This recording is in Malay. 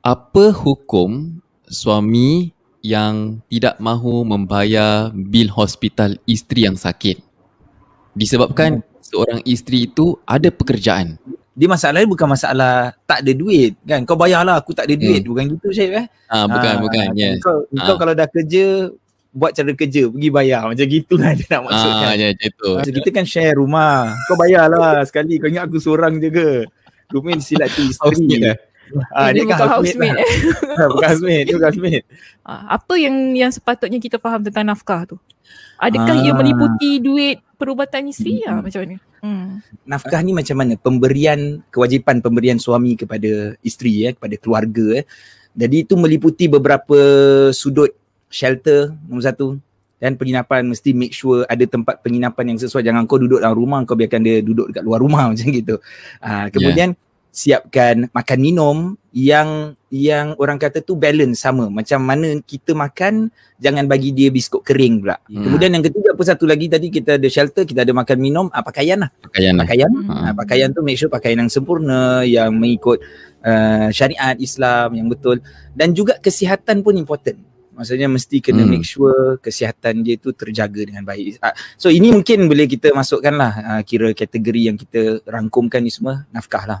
apa hukum suami yang tidak mahu membayar bil hospital isteri yang sakit disebabkan hmm. seorang isteri itu ada pekerjaan dia masalah bukan masalah tak ada duit kan kau bayarlah aku tak ada duit hmm. bukan gitu syekh eh ah bukan ha, bukan ya kau, ha. kau kalau dah kerja buat cara kerja pergi bayar macam gitulah dia nak maksudkan ah ya gitu macam kita kan share rumah kau bayarlah sekali kau ingat aku seorang je ke rumah silat tu isteri Ah, dia, dia bukan housemate. Lah. Eh. Ah, bukan housemate, dia bukan housemate. Ah, apa yang yang sepatutnya kita faham tentang nafkah tu? Adakah ah. ia meliputi duit perubatan isteri? Ah, hmm. Ya? Macam mana? Hmm. Nafkah ni macam mana? Pemberian, kewajipan pemberian suami kepada isteri, ya, kepada keluarga. Eh. Jadi itu meliputi beberapa sudut shelter, nombor satu. Dan penginapan mesti make sure ada tempat penginapan yang sesuai. Jangan kau duduk dalam rumah, kau biarkan dia duduk dekat luar rumah macam gitu. Uh, kemudian yeah siapkan makan minum yang yang orang kata tu balance sama macam mana kita makan jangan bagi dia biskut kering pula hmm. kemudian yang ketiga apa satu lagi tadi kita ada shelter kita ada makan minum ah, pakaian lah pakaian lah. pakaian lah. pakaian tu make sure pakaian yang sempurna yang mengikut uh, syariat Islam yang betul dan juga kesihatan pun important maksudnya mesti kena hmm. make sure kesihatan dia tu terjaga dengan baik uh, so ini mungkin boleh kita masukkan lah uh, kira kategori yang kita rangkumkan ni semua nafkah lah